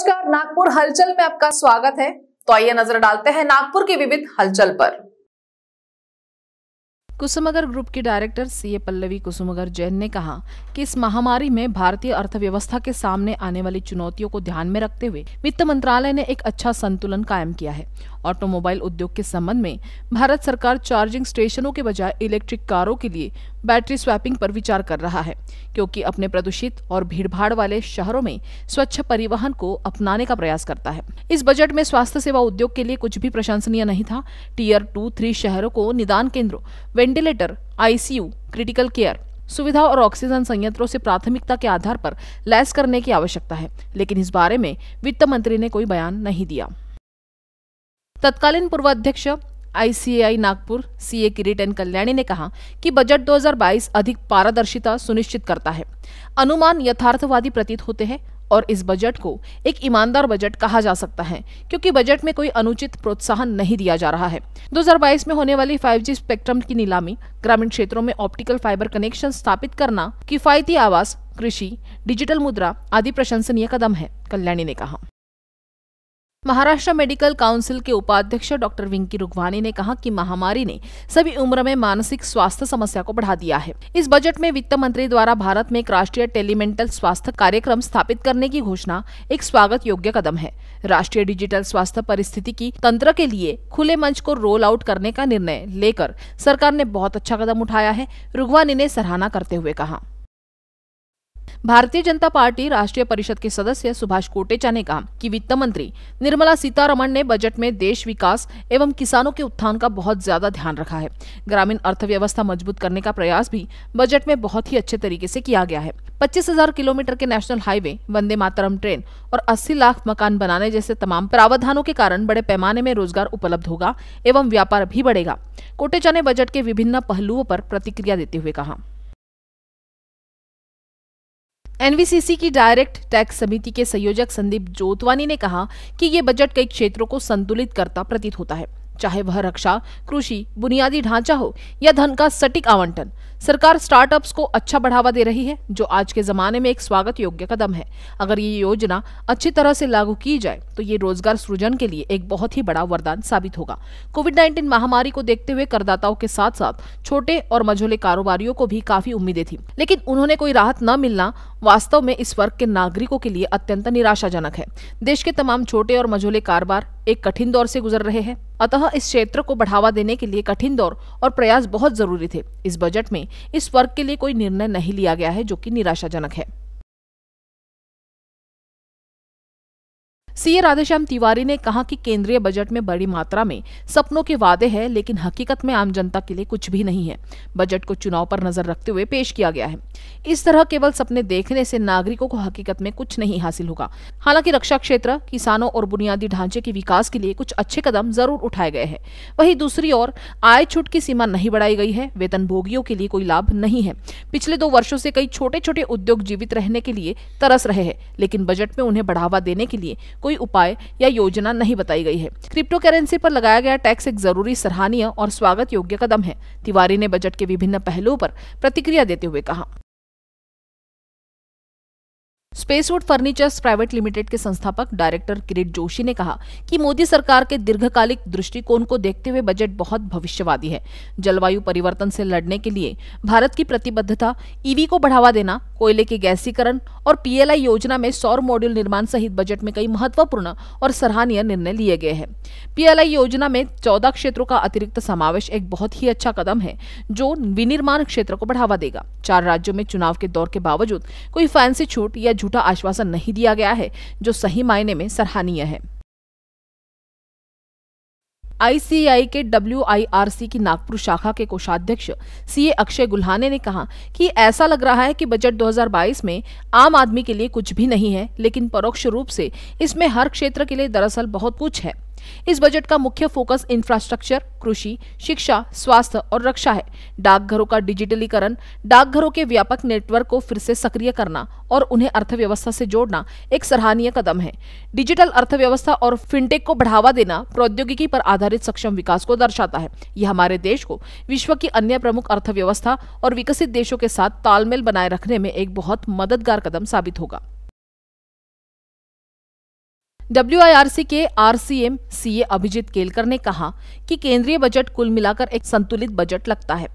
नमस्कार नागपुर हलचल में आपका स्वागत है तो आइए नजर डालते हैं नागपुर की विविध हलचल पर कुसुमगर ग्रुप की डायरेक्टर सीए पल्लवी कुसुमगर जैन ने कहा कि इस महामारी में भारतीय अर्थव्यवस्था के सामने आने वाली चुनौतियों को ध्यान में रखते हुए वित्त मंत्रालय ने एक अच्छा संतुलन कायम किया है ऑटोमोबाइल उद्योग के संबंध में भारत सरकार चार्जिंग स्टेशनों के बजाय इलेक्ट्रिक कारों के लिए बैटरी स्वैपिंग पर विचार कर रहा है क्योंकि अपने प्रदूषित और भीड़भाड़ वाले शहरों में स्वच्छ परिवहन को अपनाने का प्रयास करता है इस बजट में स्वास्थ्य सेवा उद्योग के लिए कुछ भी प्रशंसनीय नहीं था टीयर टू थ्री शहरों को निदान केंद्रों वेंटिलेटर आईसीयू क्रिटिकल केयर सुविधा और ऑक्सीजन संयंत्रों से प्राथमिकता के आधार पर लैस करने की आवश्यकता है लेकिन इस बारे में वित्त मंत्री ने कोई बयान नहीं दिया तत्कालीन पूर्वाध्यक्ष ICAI Nagpur CA N Kalyani ने कहा कि बजट 2022 अधिक पारदर्शिता सुनिश्चित करता है अनुमान यथार्थवादी प्रतीत होते हैं और इस बजट को एक ईमानदार बजट कहा जा सकता है क्योंकि बजट में कोई अनुचित प्रोत्साहन नहीं दिया जा रहा है 2022 में होने वाली 5G स्पेक्ट्रम की नीलामी ग्रामीण क्षेत्रों में ऑप्टिकल फाइबर कनेक्शन स्थापित करना किफायती आवास कृषि डिजिटल मुद्रा आदि प्रशंसनीय कदम है कल्याणी ने कहा महाराष्ट्र मेडिकल काउंसिल के उपाध्यक्ष डॉक्टर विंकी रुगवानी ने कहा कि महामारी ने सभी उम्र में मानसिक स्वास्थ्य समस्या को बढ़ा दिया है इस बजट में वित्त मंत्री द्वारा भारत में एक राष्ट्रीय टेलीमेंटल स्वास्थ्य कार्यक्रम स्थापित करने की घोषणा एक स्वागत योग्य कदम है राष्ट्रीय डिजिटल स्वास्थ्य परिस्थिति की तंत्र के लिए खुले मंच को रोल आउट करने का निर्णय लेकर सरकार ने बहुत अच्छा कदम उठाया है रुगवानी ने सराहना करते हुए कहा भारतीय जनता पार्टी राष्ट्रीय परिषद के सदस्य सुभाष कोटेचा ने कहा कि वित्त मंत्री निर्मला सीतारमण ने बजट में देश विकास एवं किसानों के उत्थान का बहुत ज्यादा ध्यान रखा है ग्रामीण अर्थव्यवस्था मजबूत करने का प्रयास भी बजट में बहुत ही अच्छे तरीके से किया गया है पच्चीस हजार किलोमीटर के national highway Vande Mataram train और 80 लाख मकान बनाने जैसे तमाम प्रावधानों के कारण बड़े पैमाने में रोजगार उपलब्ध होगा एवं व्यापार भी बढ़ेगा कोटेचा ने बजट के विभिन्न पहलुओं पर प्रतिक्रिया देते हुए कहा एनवीसीसी की डायरेक्ट टैक्स समिति के संयोजक संदीप जोतवानी ने कहा कि ये बजट कई क्षेत्रों को संतुलित करता प्रतीत होता है चाहे वह रक्षा कृषि बुनियादी ढांचा हो या धन का सटीक आवंटन सरकार स्टार्टअप्स को अच्छा बढ़ावा दे रही है जो आज के जमाने में एक स्वागत योग्य कदम है अगर ये योजना अच्छी तरह से लागू की जाए तो ये रोजगार सृजन के लिए एक बहुत ही बड़ा वरदान साबित होगा कोविड 19 महामारी को देखते हुए करदाताओं के साथ साथ छोटे और मझोले कारोबारियों को भी काफी उम्मीदें थी लेकिन उन्होंने कोई राहत न मिलना वास्तव में इस वर्ग के नागरिकों के लिए अत्यंत निराशाजनक है देश के तमाम छोटे और मझोले कारोबार एक कठिन दौर से गुजर रहे हैं अतः इस क्षेत्र को बढ़ावा देने के लिए कठिन दौर और प्रयास बहुत जरूरी थे इस बजट में इस वर्ग के लिए कोई निर्णय नहीं लिया गया है जो कि निराशाजनक है सीए राधेश्याम तिवारी ने कहा कि केंद्रीय बजट में बड़ी मात्रा में सपनों के वादे हैं लेकिन हकीकत में आम जनता के लिए कुछ भी नहीं है बजट को चुनाव पर नजर रखते हुए पेश किया गया है इस तरह केवल सपने देखने से नागरिकों को हकीकत में कुछ नहीं हासिल होगा हालांकि रक्षा क्षेत्र किसानों और बुनियादी ढांचे के विकास के लिए कुछ अच्छे कदम जरूर उठाए गए हैं वही दूसरी ओर आय छूट की सीमा नहीं बढ़ाई गई है वेतन भोगियों के लिए कोई लाभ नहीं है पिछले दो वर्षो से कई छोटे छोटे उद्योग जीवित रहने के लिए तरस रहे हैं लेकिन बजट में उन्हें बढ़ावा देने के लिए कोई कोई उपाय या योजना नहीं बताई गई है क्रिप्टो करेंसी पर लगाया गया टैक्स एक जरूरी सराहनीय और स्वागत योग्य कदम है तिवारी ने बजट के विभिन्न पहलुओं पर प्रतिक्रिया देते हुए कहा स्पेसवुड फर्नीचर्स प्राइवेट लिमिटेड के संस्थापक डायरेक्टर किरीट जोशी ने कहा कि मोदी सरकार के दीर्घकालिक दृष्टिकोण को देखते हुए बजट बहुत भविष्यवादी है जलवायु परिवर्तन से लड़ने के लिए भारत की प्रतिबद्धता ईवी को बढ़ावा देना कोयले के गैसीकरण और पीएलआई योजना में सौर मॉड्यूल निर्माण सहित बजट में कई महत्वपूर्ण और सराहनीय निर्णय लिए गए हैं पीएलआई योजना में चौदह क्षेत्रों का अतिरिक्त समावेश एक बहुत ही अच्छा कदम है जो विनिर्माण क्षेत्र को बढ़ावा देगा चार राज्यों में चुनाव के दौर के बावजूद कोई फैंसी छूट या झूठा आश्वासन नहीं दिया गया है जो सही मायने में सराहनीय है आईसीआई के डब्ल्यू की नागपुर शाखा के कोषाध्यक्ष सीए अक्षय गुल्हाने ने कहा कि ऐसा लग रहा है कि बजट 2022 में आम आदमी के लिए कुछ भी नहीं है लेकिन परोक्ष रूप से इसमें हर क्षेत्र के लिए दरअसल बहुत कुछ है इस बजट का मुख्य फोकस इंफ्रास्ट्रक्चर कृषि शिक्षा स्वास्थ्य और रक्षा है डाकघरों का डिजिटलीकरण डाकघरों के व्यापक नेटवर्क को फिर से सक्रिय करना और उन्हें अर्थव्यवस्था से जोड़ना एक सराहनीय कदम है डिजिटल अर्थव्यवस्था और फिनटेक को बढ़ावा देना प्रौद्योगिकी पर आधारित सक्षम विकास को दर्शाता है यह हमारे देश को विश्व की अन्य प्रमुख अर्थव्यवस्था और विकसित देशों के साथ तालमेल बनाए रखने में एक बहुत मददगार कदम साबित होगा डब्ल्यूआईआरसी के आरसीएम सीए अभिजीत केलकर ने कहा कि केंद्रीय बजट कुल मिलाकर एक संतुलित बजट लगता है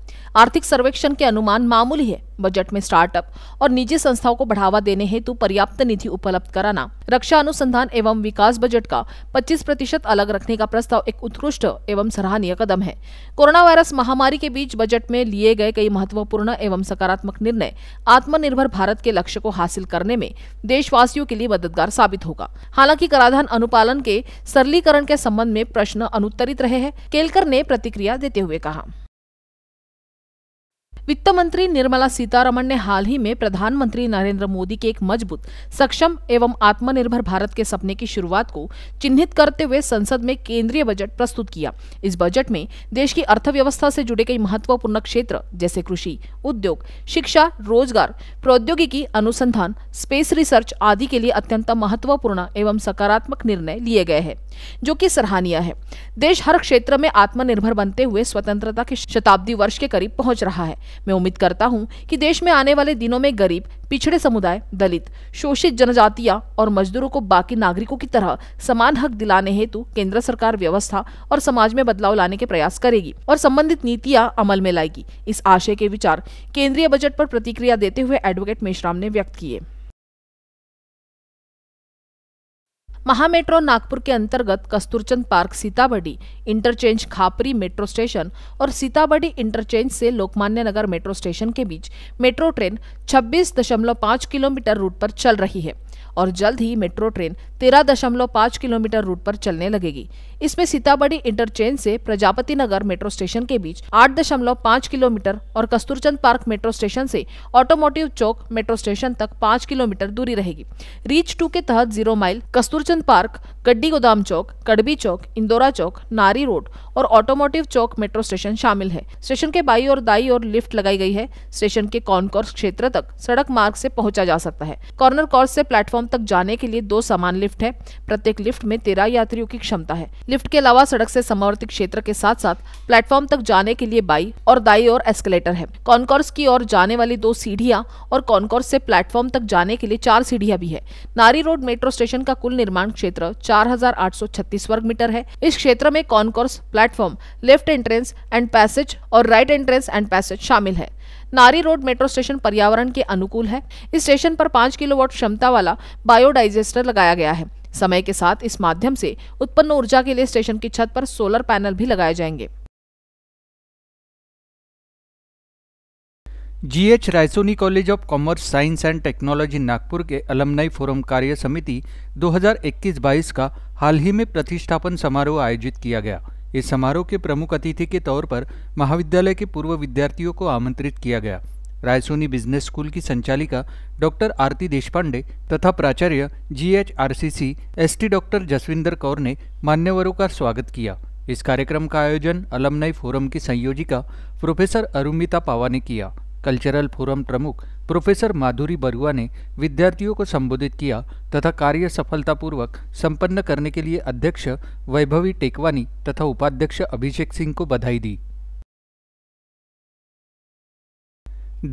आर्थिक सर्वेक्षण के अनुमान मामूली है बजट में स्टार्टअप और निजी संस्थाओं को बढ़ावा देने हेतु पर्याप्त निधि उपलब्ध कराना रक्षा अनुसंधान एवं विकास बजट का 25 प्रतिशत अलग रखने का प्रस्ताव एक उत्कृष्ट एवं सराहनीय कदम है कोरोना वायरस महामारी के बीच बजट में लिए गए कई महत्वपूर्ण एवं सकारात्मक निर्णय आत्मनिर्भर भारत के लक्ष्य को हासिल करने में देशवासियों के लिए मददगार साबित होगा हालांकि कराधान अनुपालन के सरलीकरण के संबंध में प्रश्न अनुत्तरित रहे हैं केलकर ने प्रतिक्रिया देते हुए कहा वित्त मंत्री निर्मला सीतारमण ने हाल ही में प्रधानमंत्री नरेंद्र मोदी के एक मजबूत सक्षम एवं आत्मनिर्भर भारत के सपने की शुरुआत को चिन्हित करते हुए संसद में केंद्रीय बजट प्रस्तुत किया इस बजट में देश की अर्थव्यवस्था से जुड़े कई महत्वपूर्ण क्षेत्र जैसे कृषि उद्योग शिक्षा रोजगार प्रौद्योगिकी अनुसंधान स्पेस रिसर्च आदि के लिए अत्यंत महत्वपूर्ण एवं सकारात्मक निर्णय लिए गए हैं जो कि सराहनीय है देश हर क्षेत्र में आत्मनिर्भर बनते हुए स्वतंत्रता के शताब्दी वर्ष के करीब पहुंच रहा है मैं उम्मीद करता हूँ कि देश में आने वाले दिनों में गरीब पिछड़े समुदाय दलित शोषित जनजातियां और मजदूरों को बाकी नागरिकों की तरह समान हक दिलाने हेतु केंद्र सरकार व्यवस्था और समाज में बदलाव लाने के प्रयास करेगी और संबंधित नीतियां अमल में लाएगी इस आशय के विचार केंद्रीय बजट पर प्रतिक्रिया देते हुए एडवोकेट मेश्राम ने व्यक्त किए महामेट्रो नागपुर के अंतर्गत Kasturchand park Sitabuldi interchange Khapri metro station और सीताबड़ी इंटरचेंज से लोकमान्य नगर मेट्रो स्टेशन के बीच मेट्रो ट्रेन 26.5 किलोमीटर रूट पर चल रही है और जल्द ही मेट्रो ट्रेन 13.5 किलोमीटर रूट पर चलने लगेगी इसमें सीताबड़ी इंटरचेंज से प्रजापति नगर मेट्रो स्टेशन के बीच 8.5 किलोमीटर और कस्तूरचंद पार्क मेट्रो स्टेशन से ऑटोमोटिव चौक मेट्रो स्टेशन तक 5 किलोमीटर दूरी रहेगी रीच टू के तहत जीरो माइल कस्तूरचंद पार्क गड्डी गोदाम चौक कड़बी चौक इंदौरा चौक नारी रोड और ऑटोमोटिव चौक मेट्रो स्टेशन शामिल है स्टेशन के बाई और दाई और लिफ्ट लगाई गई है स्टेशन के कॉनकॉर्स क्षेत्र तक सड़क मार्ग से पहुंचा जा सकता है कॉर्नर कॉर्स से प्लेटफॉर्म प्लेटफॉर्म तक जाने के लिए दो समान लिफ्ट है प्रत्येक लिफ्ट में तेरह यात्रियों की क्षमता है लिफ्ट के अलावा सड़क से समवर्ती क्षेत्र के साथ साथ प्लेटफॉर्म तक जाने के लिए बाई और दाई और एस्केलेटर है कॉन्कोर्स की ओर जाने वाली दो सीढ़िया और कॉन्कोर्स से प्लेटफॉर्म तक जाने के लिए चार सीढ़िया भी है नारी रोड मेट्रो स्टेशन का कुल निर्माण क्षेत्र चार वर्ग मीटर है इस क्षेत्र में concourse platform left entrance and passage और राइट एंट्रेंस एंड पैसेज शामिल है नारी रोड मेट्रो स्टेशन पर्यावरण के अनुकूल है इस स्टेशन पर पांच किलोवाट क्षमता वाला बायोडाइजेस्टर लगाया गया है समय के साथ इस माध्यम से उत्पन्न ऊर्जा के लिए स्टेशन की छत पर सोलर पैनल भी लगाए जाएंगे GH Raisoni college of commerce science and technology Nagpur के अलमनाई फोरम कार्य समिति 2021-22 का हाल ही में प्रतिष्ठापन समारोह आयोजित किया गया इस समारोह के प्रमुख अतिथि के तौर पर महाविद्यालय के पूर्व विद्यार्थियों को आमंत्रित किया गया रायसोनी बिजनेस स्कूल की संचालिका डॉक्टर आरती देशपांडे तथा प्राचार्य G H R C C S T doctor Jaswinder Kaur ने मान्यवरों का स्वागत किया इस कार्यक्रम का आयोजन अलमनाई फोरम की संयोजिका प्रोफेसर अरुमिता पावा ने किया कल्चरल फोरम प्रमुख प्रोफेसर माधुरी बरुआ ने विद्यार्थियों को संबोधित किया तथा कार्य सफलतापूर्वक संपन्न करने के लिए अध्यक्ष वैभवी टेकवानी तथा उपाध्यक्ष अभिषेक सिंह को बधाई दी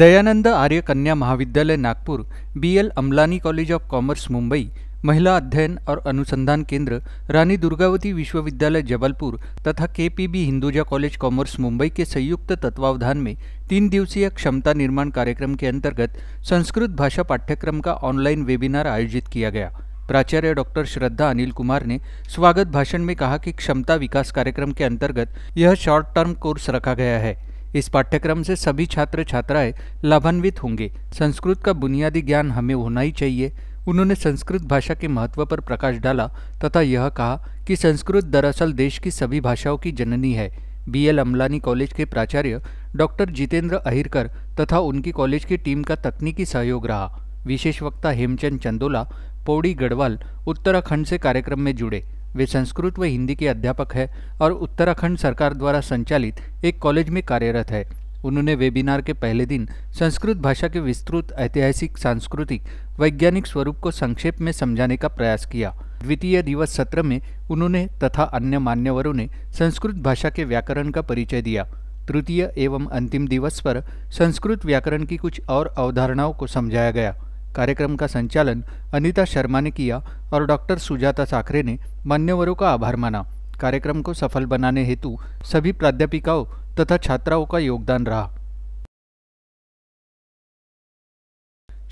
Dayanand Arya Kanya Mahavidyalaya Nagpur B L Amlani college of commerce Mumbai महिला अध्ययन और अनुसंधान केंद्र रानी दुर्गावती विश्वविद्यालय जबलपुर तथा KPB Hinduja college commerce Mumbai के संयुक्त तत्वावधान में तीन दिवसीय क्षमता निर्माण कार्यक्रम के अंतर्गत संस्कृत भाषा पाठ्यक्रम का ऑनलाइन वेबिनार आयोजित किया गया प्राचार्य डॉक्टर श्रद्धा अनिल कुमार ने स्वागत भाषण में कहा कि क्षमता विकास कार्यक्रम के अंतर्गत यह शॉर्ट टर्म कोर्स रखा गया है इस पाठ्यक्रम से सभी छात्र छात्राएं लाभान्वित होंगे संस्कृत का बुनियादी ज्ञान हमें होना ही चाहिए उन्होंने संस्कृत भाषा के महत्व पर प्रकाश डाला तथा यह कहा कि संस्कृत दरअसल देश की सभी भाषाओं की जननी है बी एल अमलानी कॉलेज के प्राचार्य डॉक्टर जितेंद्र अहिरकर तथा उनकी कॉलेज की टीम का तकनीकी सहयोग रहा विशेष वक्ता हेमचंद चंदोला पौड़ी गढ़वाल उत्तराखंड से कार्यक्रम में जुड़े वे संस्कृत व हिंदी के अध्यापक हैं और उत्तराखंड सरकार द्वारा संचालित एक कॉलेज में कार्यरत है उन्होंने वेबिनार के पहले दिन संस्कृत भाषा के विस्तृत ऐतिहासिक सांस्कृतिक वैज्ञानिक स्वरूप को संक्षेप में समझाने का प्रयास किया द्वितीय दिवस सत्र में उन्होंने तथा अन्य मान्यवरों ने संस्कृत भाषा के व्याकरण का परिचय दिया तृतीय एवं अंतिम दिवस पर संस्कृत व्याकरण की कुछ और अवधारणाओं को समझाया गया कार्यक्रम का संचालन अनिता शर्मा ने किया और डॉक्टर सुजाता साखरे ने मान्यवरों का आभार माना कार्यक्रम को सफल बनाने हेतु सभी प्राध्यापिकाओं तथा छात्राओं का योगदान रहा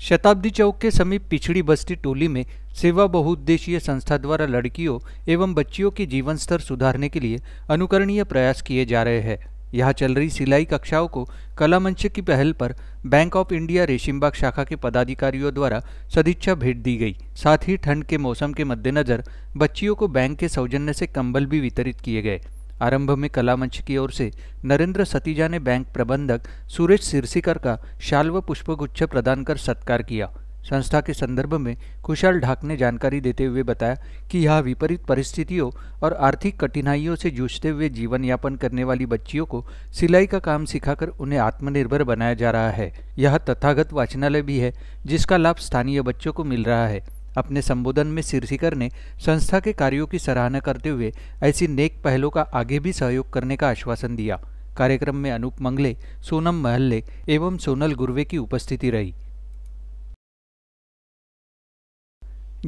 शताब्दी चौक के समीप पिछड़ी बस्ती टोली में सेवा बहुउद्देशीय संस्था द्वारा लड़कियों एवं बच्चियों के जीवन स्तर सुधारने के लिए अनुकरणीय प्रयास किए जा रहे हैं यहाँ चल रही सिलाई कक्षाओं को कला मंच की पहल पर बैंक ऑफ इंडिया रेशिमबाग शाखा के पदाधिकारियों द्वारा सदिच्छा भेंट दी गई साथ ही ठंड के मौसम के मद्देनजर बच्चियों को बैंक के सौजन्य से कंबल भी वितरित किए गए आरंभ में कला मंच की ओर से नरेंद्र सतीजा ने बैंक प्रबंधक सुरेश सिरसिकर का शाल व पुष्पगुच्छ प्रदान कर सत्कार किया संस्था के संदर्भ में खुशाल ढाक ने जानकारी देते हुए बताया कि यह विपरीत परिस्थितियों और आर्थिक कठिनाइयों से जूझते हुए जीवन यापन करने वाली बच्चियों को सिलाई का काम सिखाकर उन्हें आत्मनिर्भर बनाया जा रहा है यह तथागत वाचनालय भी है जिसका लाभ स्थानीय बच्चों को मिल रहा है अपने संबोधन में सिरसिकर ने संस्था के कार्यों की सराहना करते हुए ऐसी नेक पहलों का आगे भी सहयोग करने का आश्वासन दिया कार्यक्रम में अनूप मंगले सोनम महल्ले एवं सोनल गुर्वे की उपस्थिति रही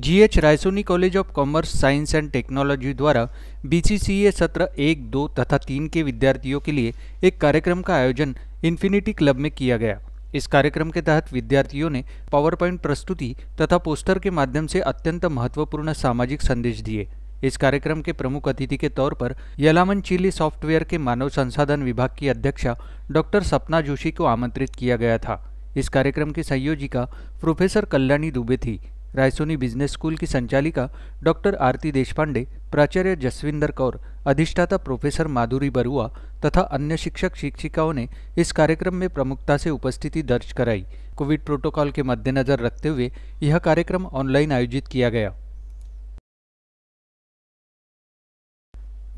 GH Raisoni college of commerce science and technology द्वारा बीसीसीए सत्र एक दो तथा तीन के विद्यार्थियों के लिए एक कार्यक्रम का आयोजन इन्फिनिटी क्लब में किया गया इस कार्यक्रम के तहत विद्यार्थियों ने पावर पॉइंट प्रस्तुति तथा पोस्टर के माध्यम से अत्यंत महत्वपूर्ण सामाजिक संदेश दिए इस कार्यक्रम के प्रमुख अतिथि के तौर पर यलामन चिली सॉफ्टवेयर के मानव संसाधन विभाग की अध्यक्षा डॉक्टर सपना जोशी को आमंत्रित किया गया था इस कार्यक्रम की संयोजिका प्रोफेसर कल्याणी दुबे थी रायसोनी बिजनेस स्कूल की संचालिका डॉक्टर आरती देशपांडे प्राचार्य जसविंदर कौर अधिष्ठाता प्रोफेसर माधुरी बरुआ तथा अन्य शिक्षक शिक्षिकाओं ने इस कार्यक्रम में प्रमुखता से उपस्थिति दर्ज कराई कोविड प्रोटोकॉल के मद्देनजर रखते हुए यह कार्यक्रम ऑनलाइन आयोजित किया गया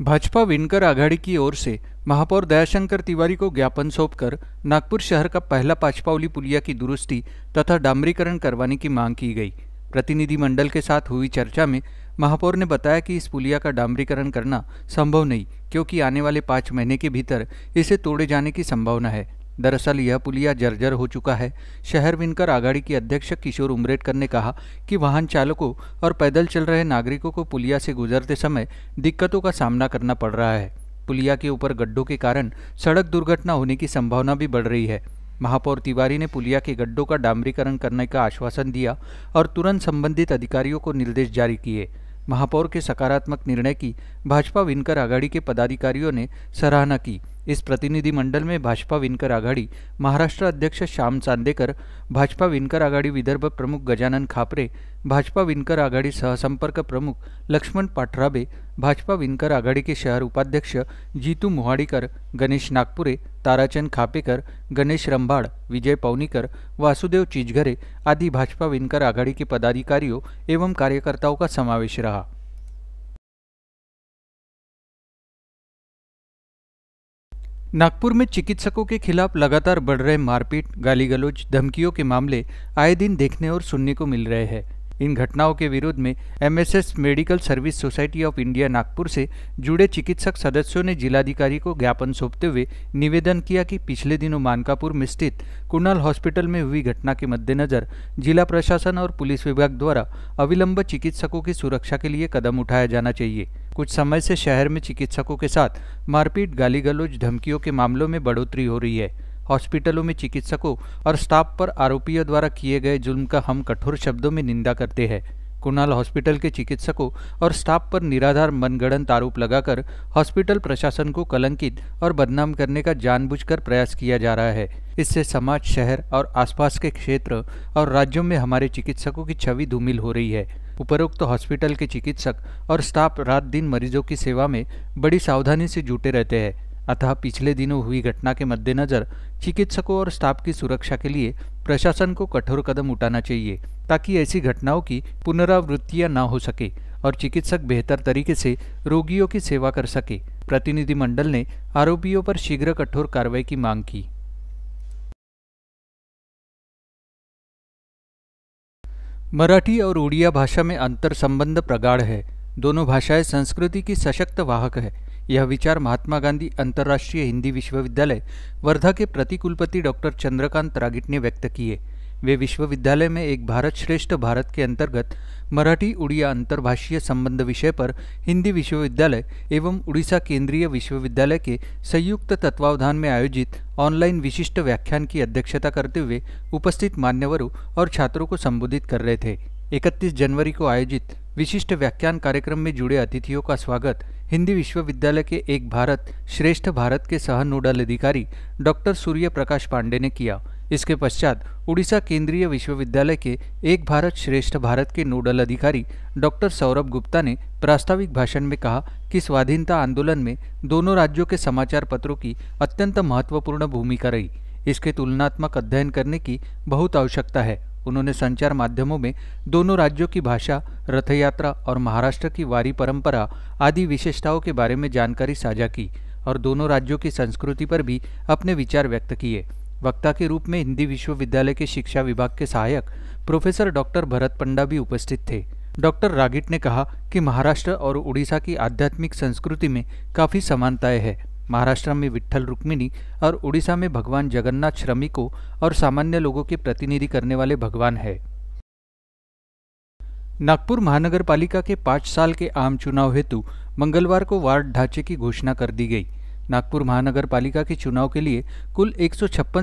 भाजपा विनकर आघाड़ी की ओर से महापौर दयाशंकर तिवारी को ज्ञापन सौंपकर नागपुर शहर का पहला पाचपावली पुलिया की दुरुस्ती तथा डामरीकरण करवाने की मांग की गई प्रतिनिधिमंडल के साथ हुई चर्चा में महापौर ने बताया कि इस पुलिया का डामरीकरण करना संभव नहीं क्योंकि आने वाले पाँच महीने के भीतर इसे तोड़े जाने की संभावना है दरअसल यह पुलिया जर्जर हो चुका है शहर विनकर आघाड़ी के अध्यक्ष किशोर उमरेडकर ने कहा कि वाहन चालकों और पैदल चल रहे नागरिकों को पुलिया से गुजरते समय दिक्कतों का सामना करना पड़ रहा है पुलिया के ऊपर गड्ढों के कारण सड़क दुर्घटना होने की संभावना भी बढ़ रही है महापौर तिवारी ने पुलिया के गड्ढों का डामरीकरण करने का आश्वासन दिया और तुरंत संबंधित अधिकारियों को निर्देश जारी किए महापौर के सकारात्मक निर्णय की भाजपा विनकर आघाड़ी के पदाधिकारियों ने सराहना की इस प्रतिनिधिमंडल में भाजपा विनकर आघाडी महाराष्ट्र अध्यक्ष श्याम चांदेकर भाजपा विनकर आघाडी विदर्भ प्रमुख गजानन खापरे भाजपा विनकर आघाडी सहसंपर्क प्रमुख लक्ष्मण पाठराबे भाजपा विनकर आघाडी के शहर उपाध्यक्ष जीतू मोहाडीकर गणेश नागपुरे ताराचंद खापेकर गणेश रंभाड़ विजय पवनीकर वासुदेव चिजघरे आदि भाजपा विनकर आघाड़ी के पदाधिकारियों एवं कार्यकर्ताओं का समावेश रहा नागपुर में चिकित्सकों के खिलाफ लगातार बढ़ रहे मारपीट गाली गलौज धमकियों के मामले आए दिन देखने और सुनने को मिल रहे हैं इन घटनाओं के विरोध में MSS medical service society of India Nagpur से जुड़े चिकित्सक सदस्यों ने जिलाधिकारी को ज्ञापन सौंपते हुए निवेदन किया कि पिछले दिनों मानकापुर में स्थित कुणाल हॉस्पिटल में हुई घटना के मद्देनजर जिला प्रशासन और पुलिस विभाग द्वारा अविलंब चिकित्सकों की सुरक्षा के लिए कदम उठाया जाना चाहिए कुछ समय से शहर में चिकित्सकों के साथ मारपीट गाली गलौज धमकियों के मामलों में बढ़ोतरी हो रही है हॉस्पिटलों में चिकित्सकों और स्टाफ पर आरोपियों द्वारा किए गए जुल्म का हम कठोर शब्दों में निंदा करते हैं कुणाल हॉस्पिटल के चिकित्सकों और स्टाफ पर निराधार मनगढ़ंत आरोप लगाकर हॉस्पिटल प्रशासन को कलंकित और बदनाम करने का जानबूझकर प्रयास किया जा रहा है इससे समाज शहर और आसपास के क्षेत्र और राज्यों में हमारे चिकित्सकों की छवि धूमिल हो रही है उपरोक्त तो हॉस्पिटल के चिकित्सक और स्टाफ रात दिन मरीजों की सेवा में बड़ी सावधानी से जुटे रहते हैं अतः पिछले दिनों हुई घटना के मद्देनज़र चिकित्सकों और स्टाफ की सुरक्षा के लिए प्रशासन को कठोर कदम उठाना चाहिए ताकि ऐसी घटनाओं की पुनरावृत्तियां न हो सके और चिकित्सक बेहतर तरीके से रोगियों की सेवा कर सके प्रतिनिधिमंडल ने आरोपियों पर शीघ्र कठोर कार्रवाई की मांग की मराठी और उड़िया भाषा में अंतर संबंध प्रगाढ़ है दोनों भाषाएं संस्कृति की सशक्त वाहक है यह विचार महात्मा गांधी अंतर्राष्ट्रीय हिंदी विश्वविद्यालय वर्धा के प्रतिकुलपति डॉक्टर चंद्रकांत रागिट ने व्यक्त किए वे विश्वविद्यालय में एक भारत श्रेष्ठ भारत के अंतर्गत मराठी उड़िया अंतर्भाषीय संबंध विषय पर हिंदी विश्वविद्यालय एवं उड़ीसा केंद्रीय विश्वविद्यालय के संयुक्त तत्वावधान में आयोजित ऑनलाइन विशिष्ट व्याख्यान की अध्यक्षता करते हुए उपस्थित मान्यवरों और छात्रों को संबोधित कर रहे थे 31 जनवरी को आयोजित विशिष्ट व्याख्यान कार्यक्रम में जुड़े अतिथियों का स्वागत हिंदी विश्वविद्यालय के एक भारत श्रेष्ठ भारत के सह नोडल अधिकारी डॉक्टर सूर्य प्रकाश पांडे ने किया इसके पश्चात उड़ीसा केंद्रीय विश्वविद्यालय के एक भारत श्रेष्ठ भारत के नोडल अधिकारी डॉक्टर सौरभ गुप्ता ने प्रास्ताविक भाषण में कहा कि स्वाधीनता आंदोलन में दोनों राज्यों के समाचार पत्रों की अत्यंत महत्वपूर्ण भूमिका रही इसके तुलनात्मक अध्ययन करने की बहुत आवश्यकता है उन्होंने संचार माध्यमों में दोनों राज्यों की भाषा रथ यात्रा और महाराष्ट्र की वारी परंपरा आदि विशेषताओं के बारे में जानकारी साझा की और दोनों राज्यों की संस्कृति पर भी अपने विचार व्यक्त किए वक्ता के रूप में हिंदी विश्वविद्यालय के शिक्षा विभाग के सहायक प्रोफेसर डॉक्टर भरत पंडा भी उपस्थित थे डॉक्टर रागिट ने कहा कि महाराष्ट्र और उड़ीसा की आध्यात्मिक संस्कृति में काफ़ी समानताएं हैं महाराष्ट्र में विठल रुक्मिणी और उड़ीसा में भगवान जगन्नाथ श्रमिकों और सामान्य लोगों के प्रतिनिधि करने वाले भगवान है नागपुर महानगर पालिका के पांच साल के आम चुनाव हेतु मंगलवार को वार्ड ढांचे की घोषणा कर दी गई नागपुर महानगर पालिका के चुनाव के लिए कुल एक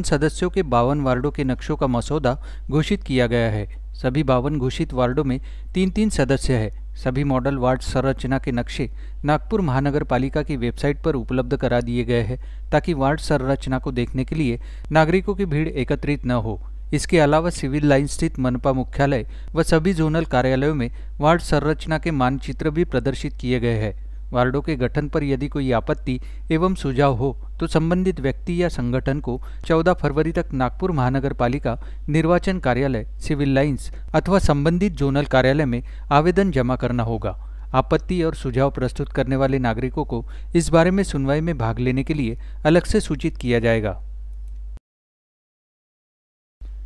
सदस्यों के बावन वार्डों के नक्शों का मसौदा घोषित किया गया है सभी बावन घोषित वार्डों में तीन तीन सदस्य है सभी मॉडल वार्ड संरचना के नक्शे नागपुर महानगर पालिका की वेबसाइट पर उपलब्ध करा दिए गए हैं ताकि वार्ड संरचना को देखने के लिए नागरिकों की भीड़ एकत्रित न हो इसके अलावा सिविल लाइन स्थित मनपा मुख्यालय व सभी जोनल कार्यालयों में वार्ड संरचना के मानचित्र भी प्रदर्शित किए गए हैं वार्डों के गठन पर यदि कोई आपत्ति एवं सुझाव हो तो संबंधित व्यक्ति या संगठन को 14 फरवरी तक नागपुर महानगर पालिका निर्वाचन कार्यालय सिविल लाइन्स अथवा संबंधित जोनल कार्यालय में आवेदन जमा करना होगा आपत्ति और सुझाव प्रस्तुत करने वाले नागरिकों को इस बारे में सुनवाई में भाग लेने के लिए अलग से सूचित किया जाएगा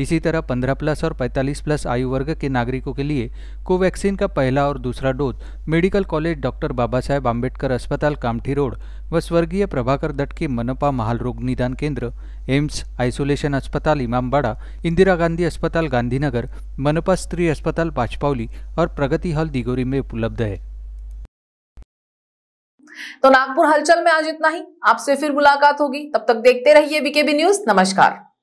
इसी तरह 15 प्लस और 45 प्लस आयु वर्ग के नागरिकों के लिए कोवैक्सीन का पहला और दूसरा dose medical college doctor Baba Saheb Ambedkar अस्पताल कामठी रोड व स्वर्गीय प्रभाकर दट के मनपा महाल रोग निदान केंद्र एम्स आइसोलेशन अस्पताल इमामबाड़ा इंदिरा गांधी अस्पताल गांधीनगर मनपा स्त्री अस्पताल पाचपावली और प्रगति हॉल दिगोरी में उपलब्ध है तो नागपुर हलचल में आज इतना ही आपसे फिर मुलाकात होगी तब तक देखते रहिए बीकेबी न्यूज नमस्कार